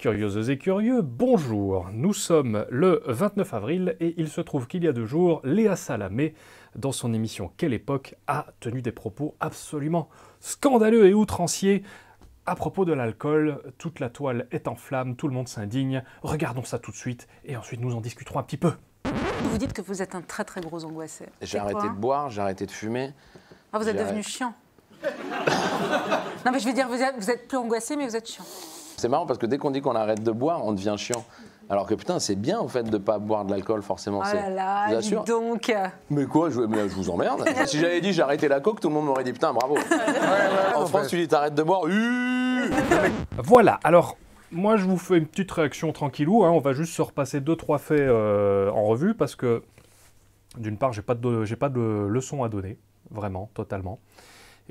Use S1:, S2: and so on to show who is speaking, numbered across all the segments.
S1: Curieuses et curieux, bonjour. Nous sommes le 29 avril et il se trouve qu'il y a deux jours, Léa Salamé, dans son émission Quelle époque, a tenu des propos absolument scandaleux et outranciers à propos de l'alcool. Toute la toile est en flamme, tout le monde s'indigne. Regardons ça tout de suite et ensuite nous en discuterons un petit peu. Vous dites que vous êtes un très très gros angoissé. J'ai arrêté de boire, j'ai arrêté de fumer. Ah, vous êtes devenu chiant. non mais je veux dire, vous êtes plus angoissé mais vous êtes chiant. C'est marrant parce que dès qu'on dit qu'on arrête de boire, on devient chiant. Alors que putain, c'est bien en fait de ne pas boire de l'alcool forcément. Ah là je donc. Mais quoi, je, vous emmerde. si j'avais dit j'arrêtais la coke, tout le monde m'aurait dit putain, bravo. en France, tu dis t'arrêtes de boire. voilà, alors moi je vous fais une petite réaction tranquillou. Hein. On va juste se repasser deux, trois faits euh, en revue parce que d'une part, j'ai pas, de, pas de leçon à donner, vraiment, totalement.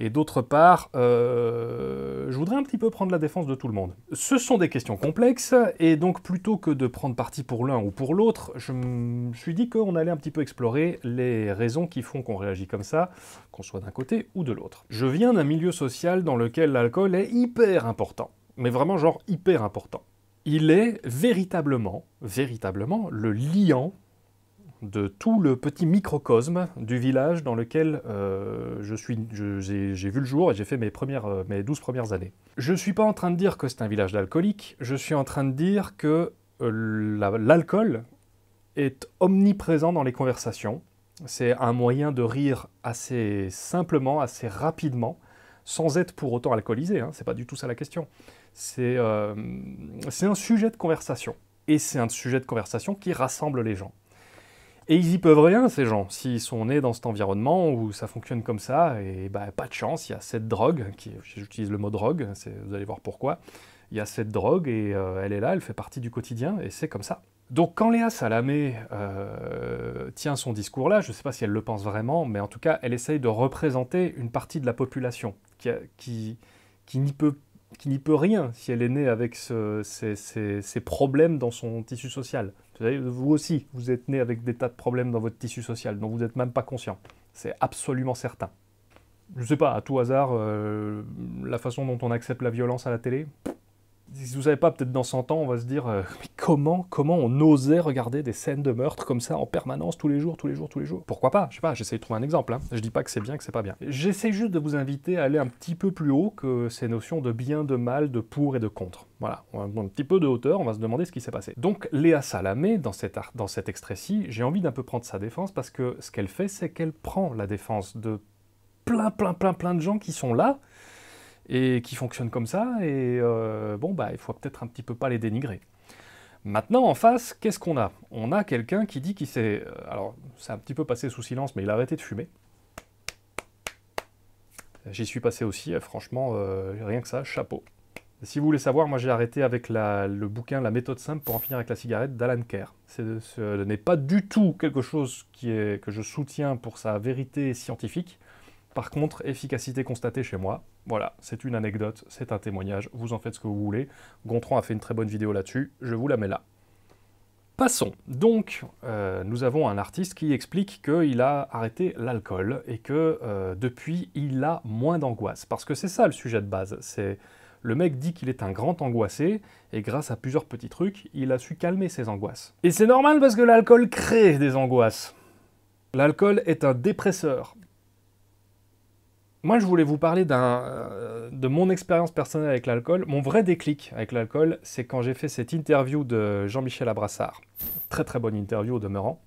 S1: Et d'autre part, euh, je voudrais un petit peu prendre la défense de tout le monde. Ce sont des questions complexes, et donc plutôt que de prendre parti pour l'un ou pour l'autre, je me suis dit qu'on allait un petit peu explorer les raisons qui font qu'on réagit comme ça, qu'on soit d'un côté ou de l'autre. Je viens d'un milieu social dans lequel l'alcool est hyper important, mais vraiment genre hyper important. Il est véritablement, véritablement le liant de tout le petit microcosme du village dans lequel euh, je suis, j'ai, vu le jour et j'ai fait mes, premières, euh, mes 12 premières années. Je ne suis pas en train de dire que c'est un village d'alcooliques, je suis en train de dire que euh, l'alcool est omniprésent dans les conversations. C'est un moyen de rire assez simplement, assez rapidement, sans être pour autant alcoolisé, hein, c'est pas du tout ça la question. c'est un sujet de conversation. Et c'est un sujet de conversation qui rassemble les gens. Et ils y peuvent rien, ces gens. S'ils sont nés dans cet environnement où ça fonctionne comme ça, et bah, pas de chance, il y a cette drogue, qui, j'utilise le mot drogue, vous allez voir pourquoi. Il y a cette drogue et euh, elle est là, elle fait partie du quotidien et c'est comme ça. Donc quand Léa Salamé euh, tient son discours là, je ne sais pas si elle le pense vraiment, mais en tout cas, elle essaye de représenter une partie de la population qui, qui, qui n'y peut qui n'y peut rien si elle est née avec ses ces, problèmes dans son tissu social. Vous aussi, vous êtes né avec des tas de problèmes dans votre tissu social dont vous n'êtes même pas conscient. C'est absolument certain. Je sais pas, à tout hasard, euh, la façon dont on accepte la violence à la télé, si vous savez pas, peut-être dans 100 ans, on va se dire euh, mais comment, comment on osait regarder des scènes de meurtre comme ça en permanence, tous les jours, tous les jours, tous les jours Pourquoi pas Je sais pas, j'essaie de trouver un exemple. Hein. Je dis pas que c'est bien, que c'est pas bien. J'essaie juste de vous inviter à aller un petit peu plus haut que ces notions de bien, de mal, de pour et de contre. Voilà, un petit peu de hauteur, on va se demander ce qui s'est passé. Donc Léa Salamé, dans cette dans cet extrait-ci, j'ai envie d'un peu prendre sa défense parce que ce qu'elle fait, c'est qu'elle prend la défense de plein, plein, plein, plein de gens qui sont là, et qui fonctionne comme ça, et euh, bon, bah, il faut peut-être un petit peu pas les dénigrer. Maintenant, en face, qu'est-ce qu'on a On a, quelqu'un qui dit qu'il s'est... Euh, alors, c'est un petit peu passé sous silence, mais il a arrêté de fumer. J'y suis passé aussi, euh, franchement, rien que ça, chapeau. Si vous voulez savoir, moi j'ai arrêté avec le bouquin La méthode simple pour en finir avec la cigarette d'Alan Kerr. Ce n'est pas du tout quelque chose qui est, que je soutiens pour sa vérité scientifique. Par contre, efficacité constatée chez moi. Voilà, c'est une anecdote, c'est un témoignage, vous en faites ce que vous voulez. Gontran a fait une très bonne vidéo là-dessus, je vous la mets là. Passons. Donc, euh, nous avons un artiste qui explique qu'il a arrêté l'alcool et que euh, depuis, il a moins d'angoisse. Parce que c'est ça le sujet de base. C'est le mec dit qu'il est un grand angoissé et grâce à plusieurs petits trucs, il a su calmer ses angoisses. Et c'est normal parce que l'alcool crée des angoisses. L'alcool est un dépresseur moi, je voulais vous parler euh, de mon expérience personnelle avec l'alcool. Mon vrai déclic avec l'alcool, c'est quand j'ai fait cette interview de Jean-Michel Abrassard. Très très bonne interview au demeurant.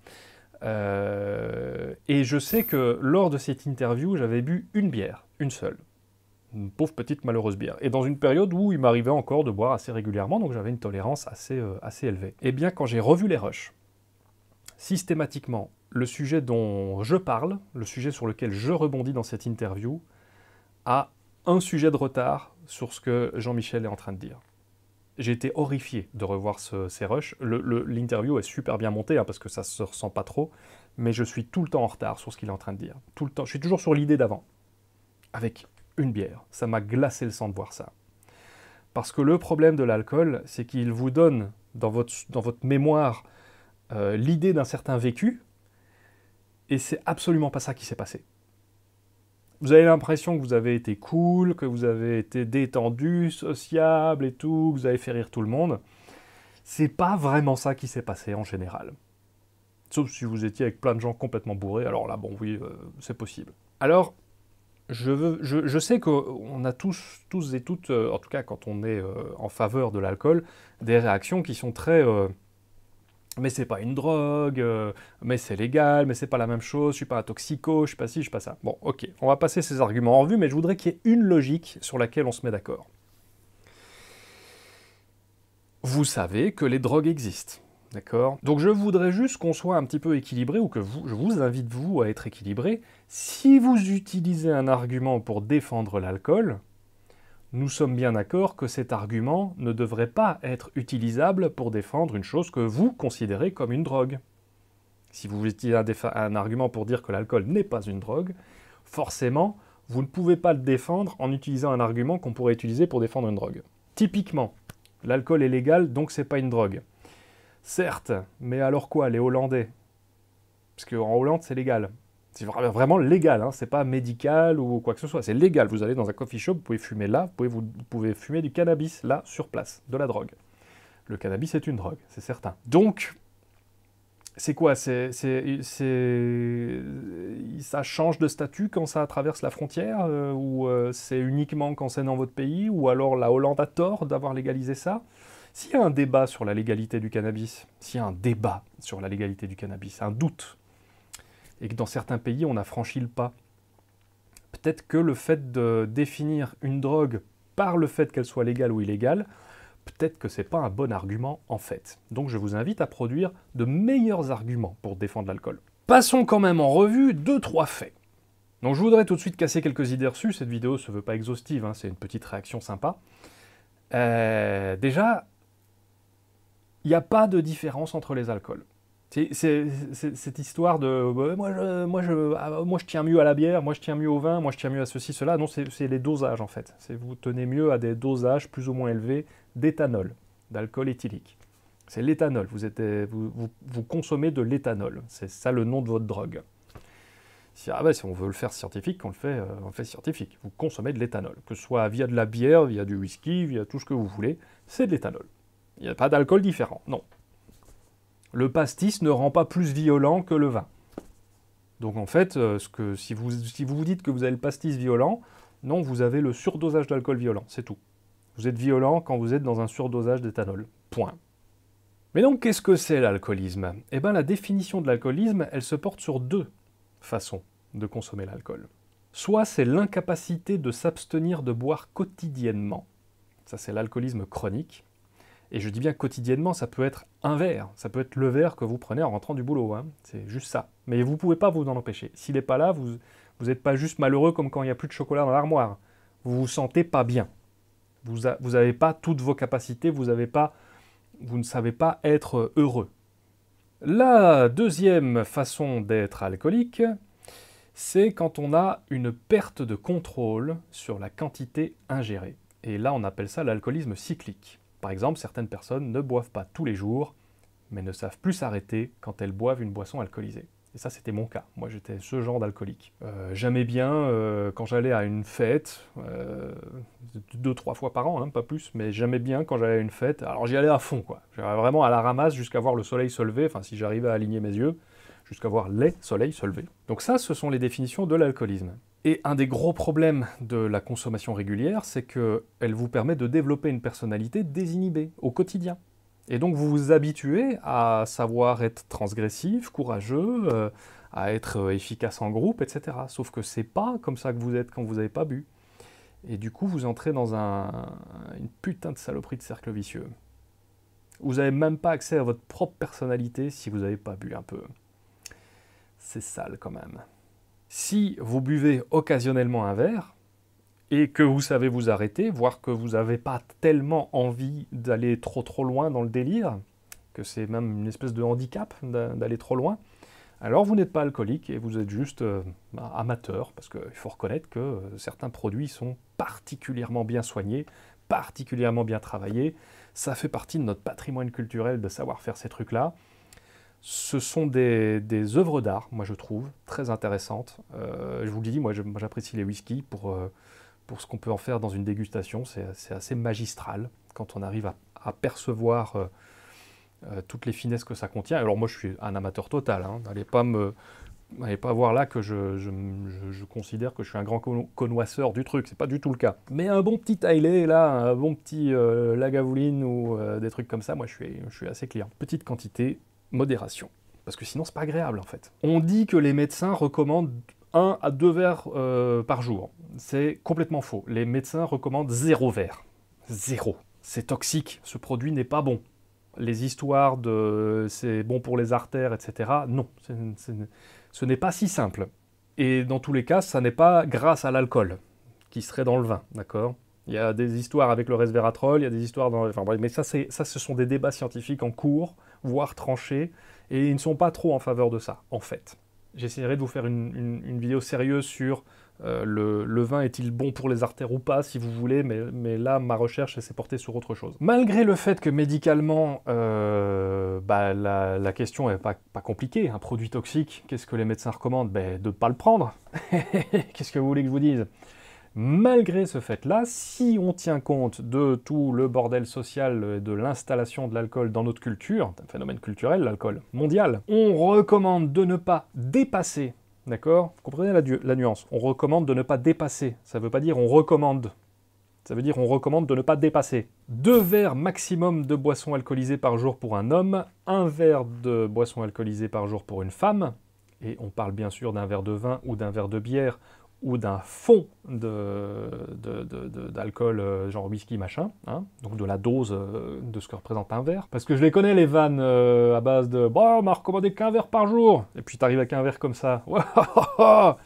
S1: Euh, et je sais que lors de cette interview, j'avais bu une bière, une seule. Une pauvre petite malheureuse bière. Et dans une période où il m'arrivait encore de boire assez régulièrement, donc j'avais une tolérance assez, euh, assez élevée. Et eh bien, quand j'ai revu les rushs, systématiquement le sujet dont je parle, le sujet sur lequel je rebondis dans cette interview, a un sujet de retard sur ce que Jean-Michel est en train de dire. J'ai été horrifié de revoir ce, ces rushs. L'interview est super bien montée hein, parce que ça se ressent pas trop, mais je suis tout le temps en retard sur ce qu'il est en train de dire. Tout le temps. Je suis toujours sur l'idée d'avant. Avec une bière. Ça m'a glacé le sang de voir ça. Parce que le problème de l'alcool, c'est qu'il vous donne dans votre, dans votre mémoire euh, l'idée d'un certain vécu, et c'est absolument pas ça qui s'est passé. Vous avez l'impression que vous avez été cool, que vous avez été détendu, sociable et tout, que vous avez fait rire tout le monde. C'est pas vraiment ça qui s'est passé en général. Sauf si vous étiez avec plein de gens complètement bourrés, alors là, bon, oui, euh, c'est possible. Alors, je, veux, je, sais qu'on a tous, tous et toutes, euh, en tout cas quand on est euh, en faveur de l'alcool, des réactions qui sont très mais c'est pas une drogue, euh, mais c'est légal, mais c'est pas la même chose, je suis pas un toxico, je suis pas ci, je suis pas ça. Bon, ok, on va passer ces arguments en revue, mais je voudrais qu'il y ait une logique sur laquelle on se met d'accord. Vous savez que les drogues existent, d'accord Donc je voudrais juste qu'on soit un petit peu équilibré, ou que je vous invite vous à être équilibré. Si vous utilisez un argument pour défendre l'alcool, nous sommes bien d'accord que cet argument ne devrait pas être utilisable pour défendre une chose que vous considérez comme une drogue. Si vous utilisez un, argument pour dire que l'alcool n'est pas une drogue, forcément, vous ne pouvez pas le défendre en utilisant un argument qu'on pourrait utiliser pour défendre une drogue. Typiquement, l'alcool est légal, donc c'est pas une drogue. Certes, mais alors quoi, les Hollandais Parce qu'en Hollande, c'est légal. C'est vraiment légal, hein. c'est pas médical ou quoi que ce soit, c'est légal. Vous allez dans un coffee shop, vous pouvez fumer là, vous pouvez, vous, pouvez fumer du cannabis là, sur place, de la drogue. Le cannabis est une drogue, c'est certain. Donc, c'est quoi c'est, Ça change de statut quand ça traverse la frontière euh, Ou euh, c'est uniquement quand c'est dans votre pays Ou alors la Hollande a tort d'avoir légalisé ça S'il y a un débat sur la légalité du cannabis, s'il y a un débat sur la légalité du cannabis, un doute, et que dans certains pays, on a franchi le pas. Peut-être que le fait de définir une drogue par le fait qu'elle soit légale ou illégale, peut-être que c'est pas un bon argument en fait. Donc je vous invite à produire de meilleurs arguments pour défendre l'alcool. Passons quand même en revue deux trois faits. Donc je voudrais tout de suite casser quelques idées reçues. Cette vidéo se veut pas exhaustive, hein, c'est une petite réaction sympa. Euh, déjà, il n'y a pas de différence entre les alcools. C'est cette histoire de euh, moi, je, moi, je, ah, moi je tiens mieux à la bière, moi je tiens mieux au vin, moi je tiens mieux à ceci, cela. Non, c'est les dosages en fait. Vous tenez mieux à des dosages plus ou moins élevés d'éthanol, d'alcool éthylique. C'est l'éthanol, vous, euh, vous, consommez de l'éthanol, c'est ça le nom de votre drogue. Si, ah, bah, on veut le faire scientifique, on le fait, euh, on fait scientifique. Vous consommez de l'éthanol, que ce soit via de la bière, via du whisky, via tout ce que vous voulez, c'est de l'éthanol. Il n'y a pas d'alcool différent, non le pastis ne rend pas plus violent que le vin. Donc en fait, euh, si, vous, si vous vous dites que vous avez le pastis violent, non, vous avez le surdosage d'alcool violent, c'est tout. Vous êtes violent quand vous êtes dans un surdosage d'éthanol. Point. Mais donc qu'est-ce que c'est l'alcoolisme Eh bien la définition de l'alcoolisme, elle se porte sur deux façons de consommer l'alcool. Soit c'est l'incapacité de s'abstenir de boire quotidiennement. Ça c'est l'alcoolisme chronique. Et je dis bien quotidiennement, ça peut être un verre, ça peut être le verre que vous prenez en rentrant du boulot, hein. c'est juste ça. Mais vous ne pouvez pas vous en empêcher. S'il n'est pas là, vous n'êtes pas juste malheureux comme quand il n'y a plus de chocolat dans l'armoire. Vous vous sentez pas bien. Vous n'avez pas toutes vos capacités, vous, avez pas, vous ne savez pas être heureux. La deuxième façon d'être alcoolique, c'est quand on a une perte de contrôle sur la quantité ingérée. Et là, on appelle ça l'alcoolisme cyclique. Par exemple, certaines personnes ne boivent pas tous les jours, mais ne savent plus s'arrêter quand elles boivent une boisson alcoolisée. Et ça, c'était mon cas. Moi, j'étais ce genre d'alcoolique. Jamais euh, J'aimais bien, euh, quand j'allais à une fête, euh, deux, trois fois par an, hein, pas plus, mais j'aimais bien quand j'allais à une fête. Alors, j'y allais à fond, quoi. J'allais vraiment à la ramasse jusqu'à voir le soleil se lever, enfin, si j'arrivais à aligner mes yeux jusqu'à voir les soleils se lever. Donc ça, ce sont les définitions de l'alcoolisme. Et un des gros problèmes de la consommation régulière, c'est qu'elle vous permet de développer une personnalité désinhibée au quotidien. Et donc vous vous habituez à savoir être transgressif, courageux, euh, à être euh, efficace en groupe, etc. Sauf que c'est pas comme ça que vous êtes quand vous n'avez pas bu. Et du coup, vous entrez dans un, une putain de saloperie de cercle vicieux. Vous n'avez même pas accès à votre propre personnalité si vous n'avez pas bu un peu c'est sale quand même. Si vous buvez occasionnellement un verre, et que vous savez vous arrêter, voire que vous n'avez pas tellement envie d'aller trop trop loin dans le délire, que c'est même une espèce de handicap d'aller trop loin, alors vous n'êtes pas alcoolique et vous êtes juste euh, bah, amateur, parce qu'il faut reconnaître que euh, certains produits sont particulièrement bien soignés, particulièrement bien travaillés, ça fait partie de notre patrimoine culturel de savoir faire ces trucs-là, ce sont des, œuvres d'art, moi je trouve, très intéressantes. Euh, je vous le dis, moi j'apprécie les whiskies pour, euh, pour ce qu'on peut en faire dans une dégustation. C'est assez magistral quand on arrive à, percevoir euh, toutes les finesses que ça contient. Alors moi je suis un amateur total, hein. n'allez pas me... pas voir là que je, je, je, considère que je suis un grand connoisseur du truc, c'est pas du tout le cas. Mais un bon petit tailé là, un bon petit lagavouline ou des trucs comme ça, moi je suis, je suis assez client. Petite quantité, modération. Parce que sinon, c'est pas agréable, en fait. On dit que les médecins recommandent 1 à 2 verres euh, par jour. C'est complètement faux. Les médecins recommandent zéro verre. Zéro. C'est toxique. Ce produit n'est pas bon. Les histoires de euh, c'est bon pour les artères, etc. Non, ce n'est pas si simple. Et dans tous les cas, ça n'est pas grâce à l'alcool qui serait dans le vin, d'accord il y a des histoires avec le resveratrol, il y a des histoires dans... Enfin, mais ça, ça, ce sont des débats scientifiques en cours, voire tranchés, et ils ne sont pas trop en faveur de ça, en fait. J'essaierai de vous faire une, vidéo sérieuse sur euh, le, vin est-il bon pour les artères ou pas, si vous voulez, mais, là, ma recherche s'est portée sur autre chose. Malgré le fait que médicalement, euh, bah, la, question n'est pas, pas, compliquée. Un produit toxique, qu'est-ce que les médecins recommandent ben, De ne pas le prendre. qu'est-ce que vous voulez que je vous dise Malgré ce fait-là, si on tient compte de tout le bordel social de l'installation de l'alcool dans notre culture, un phénomène culturel, l'alcool mondial, on recommande de ne pas dépasser, d'accord Vous comprenez la, la, nuance On recommande de ne pas dépasser, ça ne veut pas dire on recommande. Ça veut dire on recommande de ne pas dépasser. Deux verres maximum de boissons alcoolisées par jour pour un homme, un verre de boissons alcoolisées par jour pour une femme, et on parle bien sûr d'un verre de vin ou d'un verre de bière ou d'un fond d'alcool de, euh, genre whisky machin, hein, donc de la dose euh, de ce que représente un verre. Parce que je les connais les vannes euh, à base de bah on m'a recommandé qu'un verre par jour et puis t'arrives avec un verre comme ça.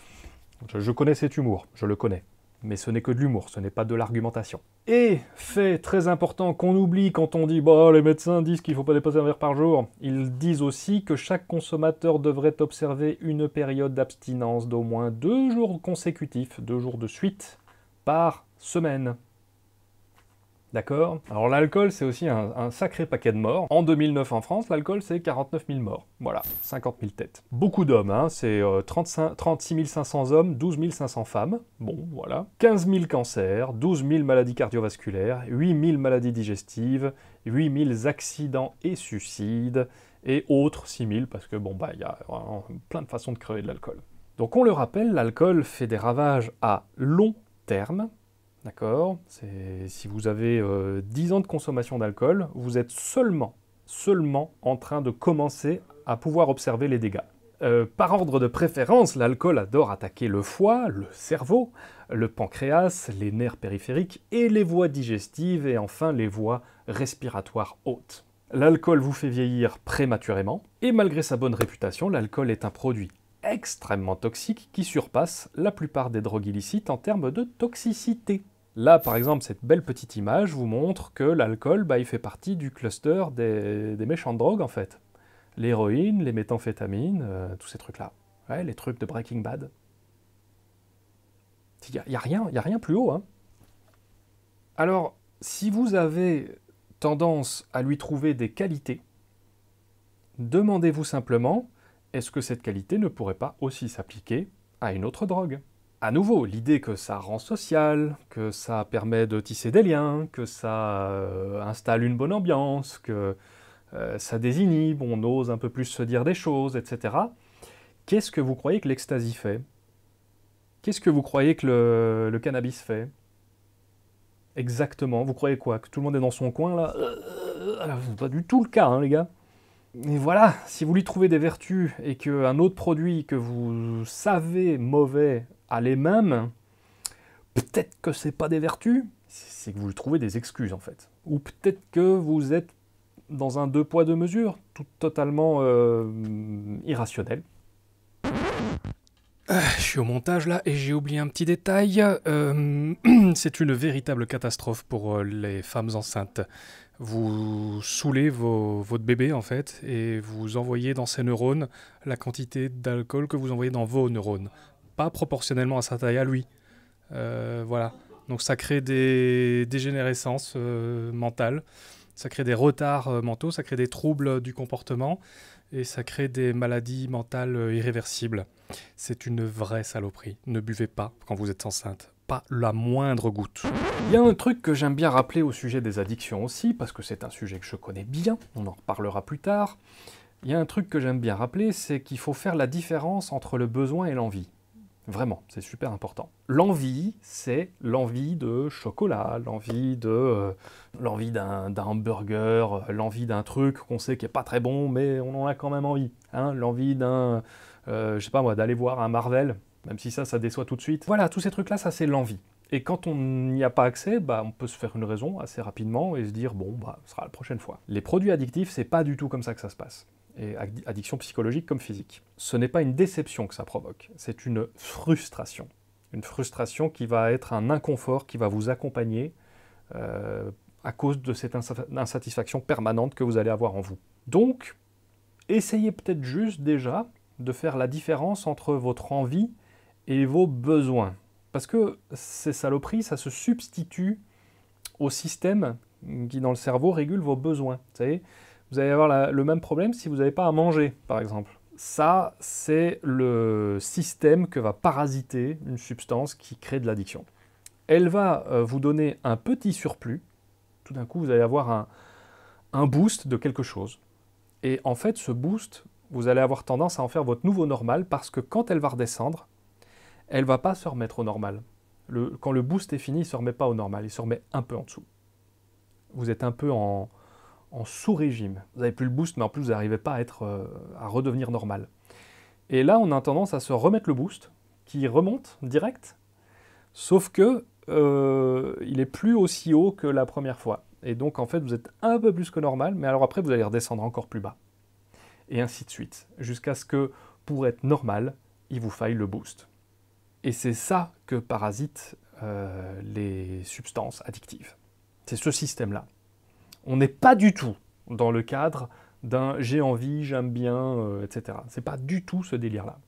S1: je connais cet humour, je le connais mais ce n'est que de l'humour, ce n'est pas de l'argumentation. Et, fait très important qu'on oublie quand on dit bah, les médecins disent qu'il ne faut pas dépasser un verre par jour, ils disent aussi que chaque consommateur devrait observer une période d'abstinence d'au moins deux jours consécutifs, deux jours de suite, par semaine. D'accord Alors l'alcool, c'est aussi un, sacré paquet de morts. En 2009 en France, l'alcool, c'est 49 000 morts. Voilà, 50 000 têtes. Beaucoup d'hommes, hein. c'est 36 euh, 500 hommes, 12 500 femmes. Bon, voilà. 15 000 cancers, 12 000 maladies cardiovasculaires, 8 000 maladies digestives, 8 000 accidents et suicides, et autres 6 000, parce que bon, bah, il y a plein de façons de crever de l'alcool. Donc on le rappelle, l'alcool fait des ravages à long terme, D'accord Si vous avez 10 euh, ans de consommation d'alcool, vous êtes seulement, seulement en train de commencer à pouvoir observer les dégâts. Euh, par ordre de préférence, l'alcool adore attaquer le foie, le cerveau, le pancréas, les nerfs périphériques et les voies digestives et enfin les voies respiratoires hautes. L'alcool vous fait vieillir prématurément et malgré sa bonne réputation, l'alcool est un produit extrêmement toxique qui surpasse la plupart des drogues illicites en termes de toxicité. Là, par exemple, cette belle petite image vous montre que l'alcool, bah, il fait partie du cluster des, méchantes drogues, en fait. L'héroïne, les méthamphétamines, euh, tous ces trucs-là. Ouais, les trucs de Breaking Bad. Il n'y a, y a, rien, a rien plus haut. Hein. Alors, si vous avez tendance à lui trouver des qualités, demandez-vous simplement, est-ce que cette qualité ne pourrait pas aussi s'appliquer à une autre drogue à nouveau, l'idée que ça rend social, que ça permet de tisser des liens, que ça euh, installe une bonne ambiance, que euh, ça désinhibe, on ose un peu plus se dire des choses, etc. Qu'est-ce que vous croyez que l'ecstasy fait Qu'est-ce que vous croyez que le, cannabis fait Exactement, vous croyez quoi Que tout le monde est dans son coin là C'est euh, pas du tout le cas, hein, les gars. Et voilà, si vous lui trouvez des vertus et qu'un autre produit que vous savez mauvais à même, peut-être que c'est pas des vertus, c'est que vous trouvez des excuses en fait. Ou peut-être que vous êtes dans un deux poids deux mesures, tout totalement euh, irrationnel. Ah, je suis au montage là et j'ai oublié un petit détail. Euh, c'est une véritable catastrophe pour euh, les femmes enceintes. Vous saoulez vos, votre bébé en fait et vous envoyez dans ses neurones la quantité d'alcool que vous envoyez dans vos neurones pas proportionnellement à sa taille à lui. Euh, voilà. Donc ça crée des dégénérescences euh, mentales, ça crée des retards euh, mentaux, ça crée des troubles du comportement et ça crée des maladies mentales irréversibles. C'est une vraie saloperie. Ne buvez pas quand vous êtes enceinte. Pas la moindre goutte. Il y a un truc que j'aime bien rappeler au sujet des addictions aussi, parce que c'est un sujet que je connais bien, on en reparlera plus tard. Il y a un truc que j'aime bien rappeler, c'est qu'il faut faire la différence entre le besoin et l'envie. Vraiment, c'est super important. L'envie, c'est l'envie de chocolat, l'envie de euh, l'envie d'un hamburger, euh, l'envie d'un truc qu'on sait qui est pas très bon, mais on en a quand même envie. Hein l'envie d'un, euh, je sais pas moi, d'aller voir un Marvel, même si ça, ça déçoit tout de suite. Voilà, tous ces trucs-là, ça c'est l'envie. Et quand on n'y a pas accès, bah, on peut se faire une raison assez rapidement et se dire bon, bah, ce sera la prochaine fois. Les produits addictifs, c'est pas du tout comme ça que ça se passe et addiction psychologique comme physique. Ce n'est pas une déception que ça provoque, c'est une frustration. Une frustration qui va être un inconfort qui va vous accompagner euh, à cause de cette insatisfaction permanente que vous allez avoir en vous. Donc, essayez peut-être juste déjà de faire la différence entre votre envie et vos besoins. Parce que ces saloperies, ça se substitue au système qui, dans le cerveau, régule vos besoins. Vous vous allez avoir le même problème si vous n'avez pas à manger, par exemple. Ça, c'est le système que va parasiter une substance qui crée de l'addiction. Elle va euh, vous donner un petit surplus. Tout d'un coup, vous allez avoir un, boost de quelque chose. Et en fait, ce boost, vous allez avoir tendance à en faire votre nouveau normal parce que quand elle va redescendre, elle va pas se remettre au normal. quand le boost est fini, il ne se remet pas au normal, il se remet un peu en dessous. Vous êtes un peu en, en sous-régime. Vous n'avez plus le boost, mais en plus vous n'arrivez pas à, être, euh, à redevenir normal. Et là, on a tendance à se remettre le boost, qui remonte direct, sauf que euh, il est plus aussi haut que la première fois. Et donc, en fait, vous êtes un peu plus que normal, mais alors après, vous allez redescendre encore plus bas. Et ainsi de suite, jusqu'à ce que, pour être normal, il vous faille le boost. Et c'est ça que parasitent euh, les substances addictives. C'est ce système-là. On n'est pas du tout dans le cadre d'un j'ai envie, j'aime bien, etc. Euh, etc. C'est pas du tout ce délire-là.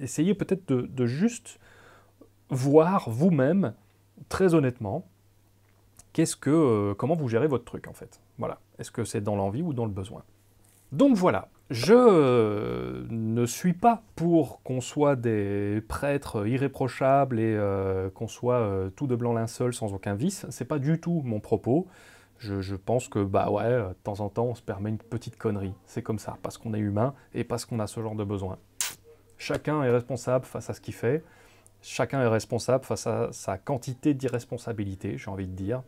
S1: Essayez peut-être de, juste voir vous-même, très honnêtement, qu'est-ce que, euh, comment vous gérez votre truc en fait. Voilà. Est-ce que c'est dans l'envie ou dans le besoin Donc voilà. Je euh, ne suis pas pour qu'on soit des prêtres irréprochables et qu'on soit tout de blanc linceul sans aucun vice. C'est pas du tout mon propos je, pense que, bah ouais, euh, de temps en temps, on se permet une petite connerie. C'est comme ça, parce qu'on est humain et parce qu'on a ce genre de besoin. Chacun est responsable face à ce qu'il fait. Chacun est responsable face à sa quantité d'irresponsabilité, j'ai envie de dire.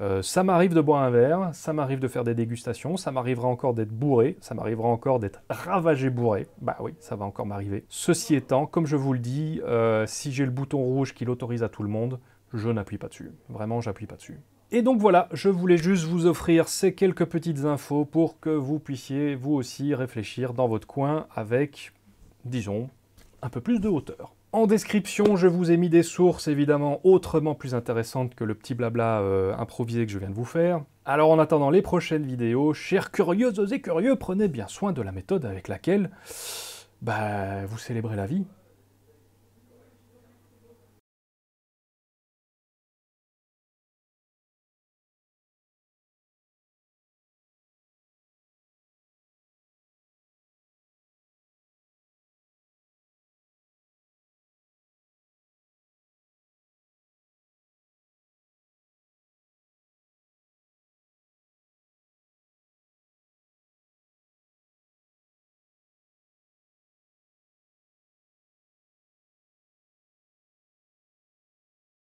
S1: Euh, ça m'arrive de boire un verre, ça m'arrive de faire des dégustations, ça m'arrivera encore d'être bourré, ça m'arrivera encore d'être ravagé bourré. Bah oui, ça va encore m'arriver. Ceci étant, comme je vous le dis, euh, si j'ai le bouton rouge qui l'autorise à tout le monde, je n'appuie pas dessus. Vraiment, j'appuie pas dessus. Et donc voilà, je voulais juste vous offrir ces quelques petites infos pour que vous puissiez vous aussi réfléchir dans votre coin avec, disons, un peu plus de hauteur. En description, je vous ai mis des sources évidemment autrement plus intéressantes que le petit blabla euh, improvisé que je viens de vous faire. Alors en attendant les prochaines vidéos, chers curieuses et curieux, prenez bien soin de la méthode avec laquelle bah, vous célébrez la vie.